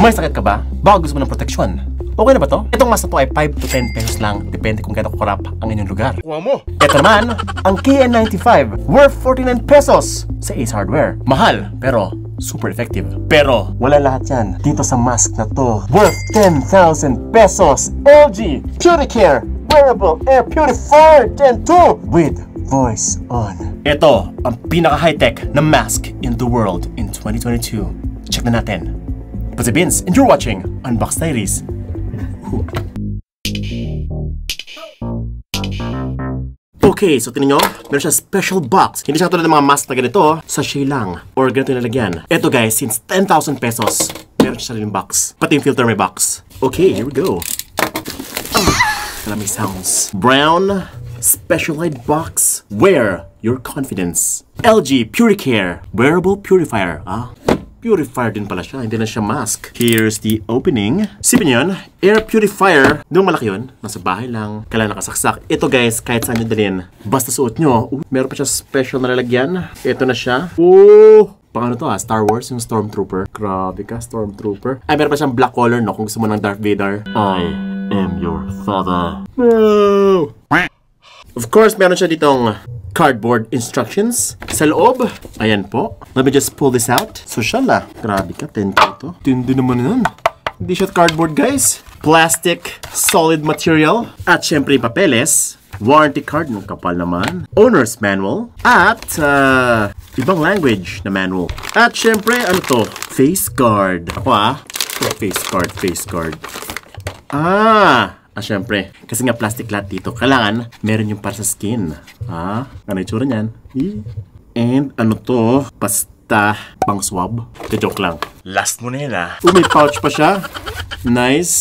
May sakit ka ba? Baka gusto mo ng proteksyon. Okay na ba to? Itong mask na to ay 5 to 10 pesos lang, depende kung gaano kurap ang inyong lugar. Kuha mo! Ito naman, ang KN95 worth 49 pesos sa Ace Hardware. Mahal, pero super effective. Pero, wala lahat yan dito sa mask na to. Worth 10,000 pesos LG PuriCare Wearable Air Purifier 10-2 with voice on. Ito ang pinaka high-tech na mask in the world in 2022. Check na natin. Put the beans and you're watching Unbox Diaries. Okay, so tingnan nyo, meron siya special box. Hindi siya katulad ng mga mask na ganito, sachet lang, or ganito yung nilagyan. Ito guys, since 10,000 pesos, meron siya sariling box. Pati yung filter may box. Okay, here we go. Kalamay sounds. Brown special light box. Wear your confidence. LG Puricare Wearable Purifier. Ah, purifier din pala siya. Hindi na siya mask. Here's the opening. Sipin yun, air purifier. Nung malaki yun, nasa bahay lang, kailan nakasaksak. Ito guys, kahit saan nyo dalhin, basta suot nyo. Uh, meron pa siya special na lalagyan. Ito na siya. Oh! Pang to ah, Star Wars, yung Stormtrooper. Grabe ka, Stormtrooper. Ay, meron pa siyang black color, no? Kung gusto mo ng Darth Vader. I am your father. No! Of course, meron siya ditong cardboard instructions sa loob. Ayan po. Let me just pull this out. So, shala. Grabe ka, 10 ito. Tindo naman nun. Hindi siya cardboard, guys. Plastic, solid material, at syempre papeles. Warranty card ng kapal naman. Owner's manual. At, uh, ibang language na manual. At syempre, ano to? Face guard. Ako ah. Face guard, face guard. Ah! Ah, syempre. Kasi nga plastic lahat dito. Kailangan meron yung para sa skin. Ha? Ah, ano yung niyan? And ano to? Pasta pang swab. Ka joke lang. Last mo na yun ah. Oh, may pouch pa siya. Nice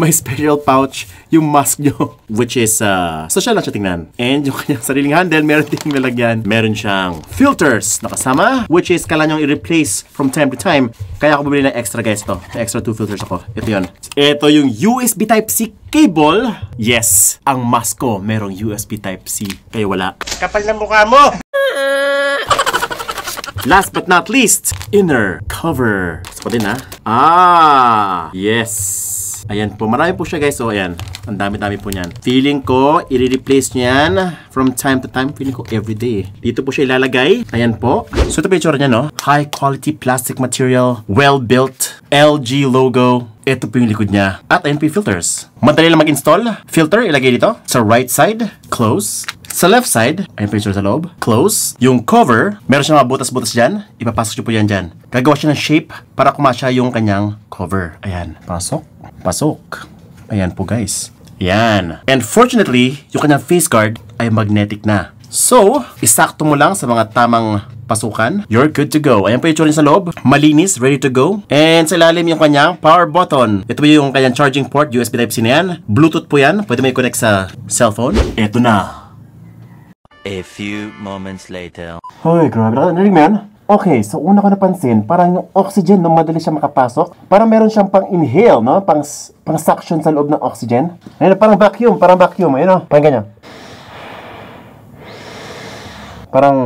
may special pouch yung mask nyo, which is uh, social lang siya tingnan. And yung kanyang sariling handle, meron din nilagyan. Meron siyang filters na kasama, which is kailangan nyo i-replace from time to time. Kaya ako bumili ng extra guys to. Extra two filters ako. Ito yon. Ito yung USB Type-C cable. Yes, ang mask ko merong USB Type-C. Kaya wala. Kapal na mukha mo! Last but not least, inner cover. Gusto ko din ha? Ah, yes. Ayan po. Marami po siya guys. So, ayan. Ang dami-dami po niyan. Feeling ko, i-replace niyan from time to time. Feeling ko everyday. Dito po siya ilalagay. Ayan po. So, ito picture niya, no? High quality plastic material. Well built. LG logo. Ito po yung likod niya. At ayan po yung filters. Madali lang mag-install. Filter, ilagay dito. Sa right side. Close. Sa left side, ayun po yung sulok sa loob. Close. Yung cover, meron siyang mga butas-butas dyan. Ipapasok niyo po yan dyan. Gagawa siya ng shape para kumasya yung kanyang cover. Ayan. Pasok. Pasok. Ayan po guys. Ayan. And fortunately, yung kanyang face guard ay magnetic na. So, isakto mo lang sa mga tamang pasukan, you're good to go. Ayan po yung tsura sa loob. Malinis, ready to go. And sa ilalim yung kanyang power button. Ito po yung kanyang charging port, USB Type-C na yan. Bluetooth po yan. Pwede mo i-connect sa cellphone. Ito na. A few moments later. Hoy, grabe na. Narinig mo Okay, so una ko napansin, parang yung oxygen, no, madali siya makapasok. Parang meron siyang pang-inhale, no? Pang, pang suction sa loob ng oxygen. Ayun, parang vacuum, parang vacuum. Ayun, no? Parang ganyan. Parang,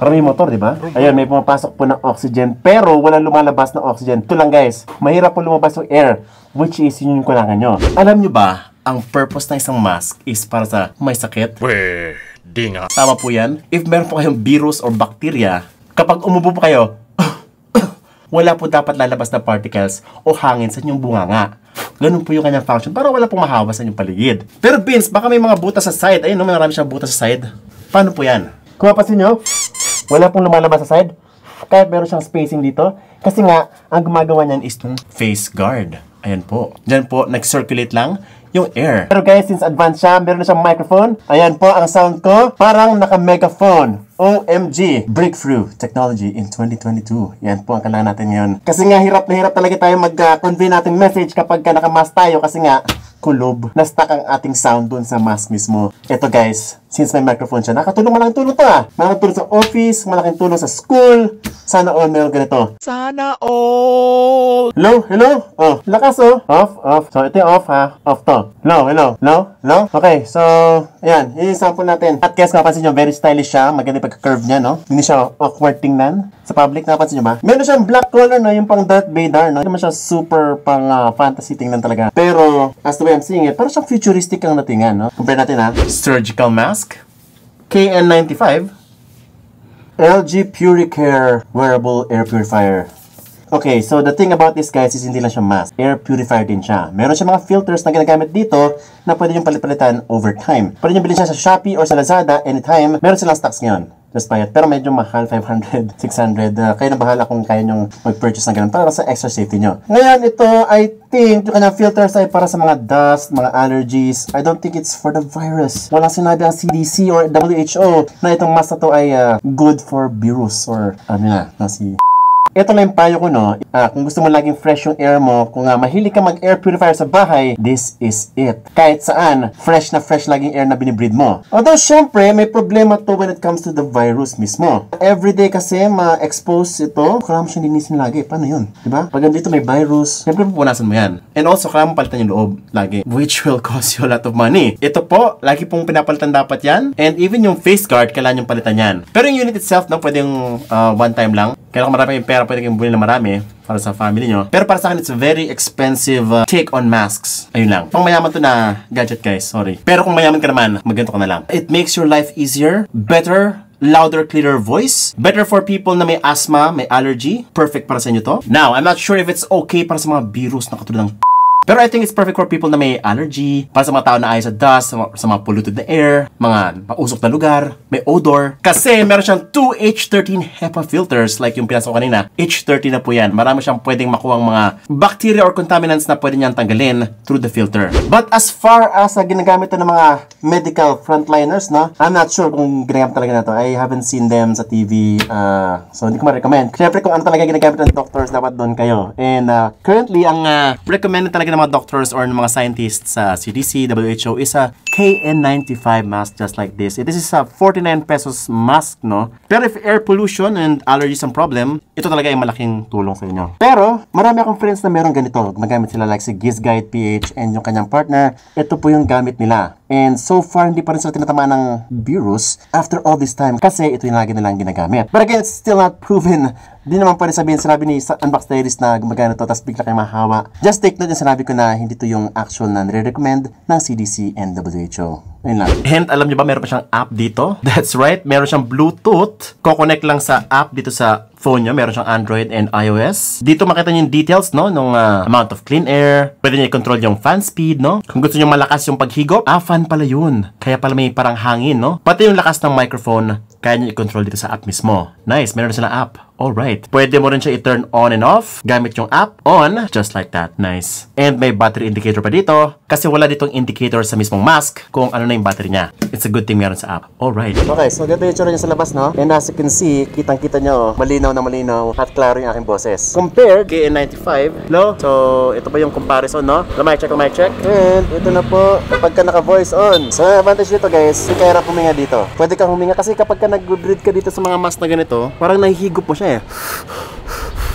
parang may motor, di ba? Ayun, may pumapasok po ng oxygen, pero wala lumalabas ng oxygen. Ito lang, guys. Mahirap po lumabas yung air, which is yun yung kailangan nyo. Alam nyo ba, ang purpose ng isang mask is para sa may sakit? Weh! dinga. Tama po yan. If meron po kayong virus or bacteria, kapag umubo po kayo, wala po dapat lalabas na particles o hangin sa inyong bunganga. Ganun po yung kanyang function para wala pong mahawa sa inyong paligid. Pero Vince, baka may mga butas sa side. Ayun, no, marami siyang butas sa side. Paano po yan? Kung mapasin nyo, wala pong lumalabas sa side. Kahit meron siyang spacing dito. Kasi nga, ang gumagawa niyan is itong face guard. Ayan po. Diyan po, nag-circulate lang yung air. Pero guys, since advanced siya, meron na siyang microphone. Ayan po ang sound ko. Parang naka-megaphone. OMG! Breakthrough Technology in 2022. Yan po ang kailangan natin ngayon. Kasi nga, hirap na hirap talaga tayo mag-convey natin message kapag ka nakamask tayo kasi nga, kulob. na ang ating sound dun sa mask mismo. Ito guys, since may microphone siya. Nakatulong, malaking tulong to ah. Malaking tulong sa office, malaking tulong sa school. Sana all meron ganito. Sana all. Hello, hello. Oh, lakas oh. Off, off. So, ito off ha. Ah. Off to. Hello, hello. Hello, hello. Okay, so, ayan. Yung sample natin. At guys, napansin nyo, very stylish siya. Maganda yung pagka-curve niya, no? Hindi siya awkward tingnan. Sa public, napansin nyo ba? Meron siyang black color, no? Yung pang Darth Vader, no? Hindi naman siya super pang uh, fantasy tingnan talaga. Pero, as the way I'm seeing it, parang siyang futuristic ang natingan, no? Compare natin ha. Ah. Surgical mask KN95 LG Puricare Wearable Air Purifier. Okay, so the thing about this guys is hindi lang siya mask. Air purifier din siya. Meron siya mga filters na ginagamit dito na pwede niyong palit-palitan over time. Pwede niyong bilhin siya sa Shopee or sa Lazada anytime. Meron silang stocks ngayon. Just buy it. Pero medyo mahal, 500, 600. Uh, kaya na bahala kung kaya nyo mag-purchase ng ganun para sa extra safety nyo. Ngayon, ito, I think, yung kanyang filters ay para sa mga dust, mga allergies. I don't think it's for the virus. Walang sinabi ang CDC or WHO na itong mask na to ay uh, good for virus or ano na, na si ito na yung payo ko, no? Uh, kung gusto mo laging fresh yung air mo, kung uh, mahilig ka mag-air purifier sa bahay, this is it. Kahit saan, fresh na fresh laging air na binibreathe mo. Although, syempre, may problema to when it comes to the virus mismo. Everyday kasi ma-expose ito, kailangan mo siyang linisin lagi. Paano yun? Diba? Pag nandito may virus, syempre pupunasan mo yan. And also, kailangan mo palitan yung loob lagi, which will cost you a lot of money. Ito po, lagi pong pinapalitan dapat yan. And even yung face guard, kailangan yung palitan yan. Pero yung unit itself, no, pwedeng uh, one time lang. Kaya kung marami kayong pera, pwede kayong bumili na marami para sa family nyo. Pero para sa akin, it's very expensive uh, take on masks. Ayun lang. Pang mayaman to na gadget guys, sorry. Pero kung mayaman ka naman, maganto ka na lang. It makes your life easier, better, louder, clearer voice. Better for people na may asthma, may allergy. Perfect para sa inyo to. Now, I'm not sure if it's okay para sa mga virus na katulad ng pero I think it's perfect for people na may allergy, para sa mga tao na ayaw sa dust, sa, mga, sa mga polluted na air, mga mausok na lugar, may odor. Kasi meron siyang 2 H13 HEPA filters like yung pinasok kanina. H13 na po yan. Marami siyang pwedeng makuha ang mga bacteria or contaminants na pwede niyang tanggalin through the filter. But as far as uh, ginagamit ito ng mga medical frontliners, no? I'm not sure kung ginagamit talaga na to. I haven't seen them sa TV. Uh, so hindi ko ma-recommend. Siyempre kung ano talaga ginagamit ng doctors, dapat doon kayo. And uh, currently, ang uh, recommended talaga ng mga doctors or ng mga scientists sa CDC, WHO is a KN95 mask just like this. This is a 49 pesos mask, no? Pero if air pollution and allergies ang problem, ito talaga ay malaking tulong sa inyo. Pero, marami akong friends na meron ganito. Gumagamit sila like si Gizguide PH and yung kanyang partner. Ito po yung gamit nila. And so far, hindi pa rin sila tinatamaan ng virus after all this time kasi ito yung lagi nilang ginagamit. But again, it's still not proven. Di naman pwede sabihin, sinabi ni Unbox Diaries na gumagana to tapos bigla kayo mahawa. Just take note yung sinabi ko na hindi to yung actual na nire-recommend ng CDC and WHO. Ayun lang. And alam nyo ba, meron pa siyang app dito? That's right, meron siyang Bluetooth. Koconnect lang sa app dito sa phone nyo. Meron siyang Android and iOS. Dito makita nyo yung details, no? Nung uh, amount of clean air. Pwede nyo i-control yung fan speed, no? Kung gusto nyo malakas yung paghigop, ah, fan pala yun. Kaya pala may parang hangin, no? Pati yung lakas ng microphone, kaya nyo i-control dito sa app mismo. Nice, meron na silang app. All right. pwede mo rin siya i-turn on and off gamit yung app on, just like that. Nice. And may battery indicator pa dito kasi wala ditong indicator sa mismong mask kung ano na yung battery niya. It's a good thing meron sa app. All right. Okay, so ganda yung tsura niya sa labas, no? And as you can see, kitang-kita nyo, oh, malinaw na malinaw at klaro yung aking boses. Compared kay N95, no? So, ito pa yung comparison, no? Lamay check, lamay check. And ito na po, kapag ka naka-voice on. So, advantage dito guys, si Kera huminga dito. Pwede kang huminga kasi kapag ka nag-breed ka dito sa mga mask na ganito, parang nahihigop mo siya eh.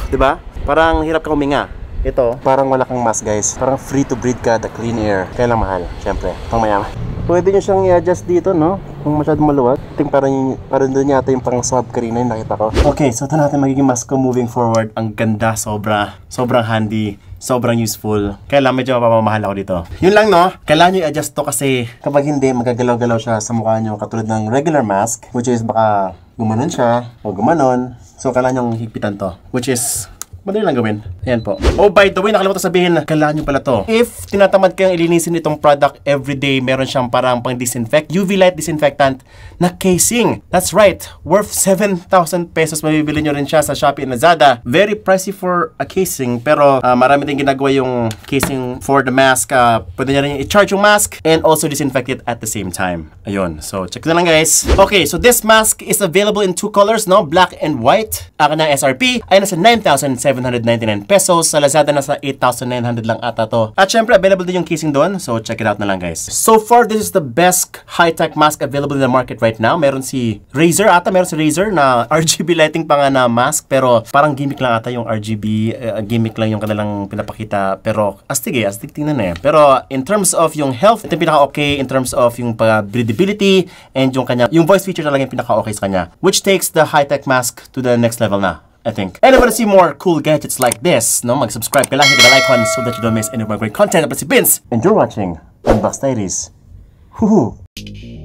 'Di ba? Parang hirap kang huminga. Ito, parang wala kang mask, guys. Parang free to breathe ka, the clean air. Kaya lang mahal, syempre. Pang mayaman. Pwede nyo siyang i-adjust dito, no? Kung masyadong maluwag. Ting para parang doon yata yung pang swab ka rin nakita ko. Okay, so ito natin magiging mask ko moving forward. Ang ganda, sobra. Sobrang handy sobrang useful. Kaya lang medyo mapamahal ako dito. Yun lang no, kailangan nyo i-adjust to kasi kapag hindi, magagalaw-galaw siya sa mukha nyo katulad ng regular mask, which is baka gumanon siya o gumanon. So, kailangan niyong higpitan to. Which is, Madali lang gawin. Ayan po. Oh, by the way, nakalimutan sabihin, kailangan nyo pala to. If tinatamad kayong ilinisin itong product everyday, meron siyang parang pang disinfect, UV light disinfectant na casing. That's right. Worth 7,000 pesos. Mabibili nyo rin siya sa Shopee and Lazada. Very pricey for a casing, pero uh, marami din ginagawa yung casing for the mask. Uh, pwede nyo rin i-charge yung mask and also disinfect it at the same time. Ayun. So, check na lang guys. Okay, so this mask is available in two colors, no? Black and white. Ang na SRP ay nasa 9,700 799 pesos. Sa Lazada nasa 8,900 lang ata to. At syempre available din yung casing doon. So check it out na lang guys. So far this is the best high-tech mask available in the market right now. Meron si Razer ata, meron si Razer na RGB lighting pa nga na mask pero parang gimmick lang ata yung RGB, uh, eh, gimmick lang yung kanilang pinapakita pero astig eh, astig tingnan eh. Pero in terms of yung health, ito yung pinaka-okay in terms of yung breathability and yung kanya, yung voice feature talaga yung pinaka-okay sa kanya which takes the high-tech mask to the next level na. I think. And if you want to see more cool gadgets like this, no mag-subscribe ka lang, hit the bell icon so that you don't miss any of my great content. But si Vince, Enjoy you watching And Ladies. Hoo-hoo.